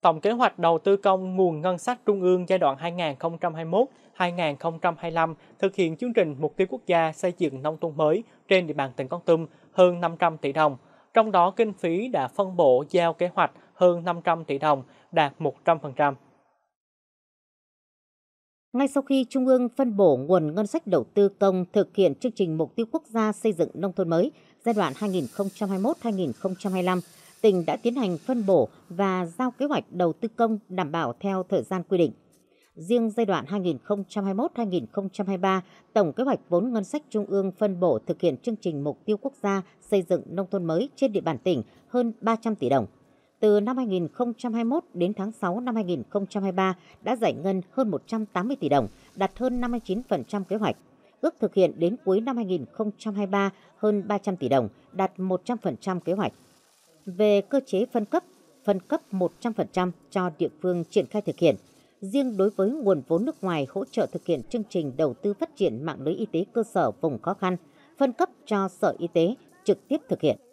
Tổng kế hoạch đầu tư công nguồn ngân sách trung ương giai đoạn 2021-2025 thực hiện chương trình mục tiêu quốc gia xây dựng nông thôn mới trên địa bàn tỉnh Con Tum hơn 500 tỷ đồng. Trong đó kinh phí đã phân bổ giao kế hoạch hơn 500 tỷ đồng, đạt 100%. Ngay sau khi Trung ương phân bổ nguồn ngân sách đầu tư công thực hiện chương trình mục tiêu quốc gia xây dựng nông thôn mới giai đoạn 2021-2025, tỉnh đã tiến hành phân bổ và giao kế hoạch đầu tư công đảm bảo theo thời gian quy định. Riêng giai đoạn 2021-2023, tổng kế hoạch vốn ngân sách trung ương phân bổ thực hiện chương trình mục tiêu quốc gia xây dựng nông thôn mới trên địa bàn tỉnh hơn 300 tỷ đồng. Từ năm 2021 đến tháng 6 năm 2023 đã giải ngân hơn 180 tỷ đồng, đạt hơn 59% kế hoạch. Ước thực hiện đến cuối năm 2023 hơn 300 tỷ đồng, đạt 100% kế hoạch về cơ chế phân cấp, phân cấp 100% cho địa phương triển khai thực hiện. Riêng đối với nguồn vốn nước ngoài hỗ trợ thực hiện chương trình đầu tư phát triển mạng lưới y tế cơ sở vùng khó khăn, phân cấp cho Sở Y tế trực tiếp thực hiện.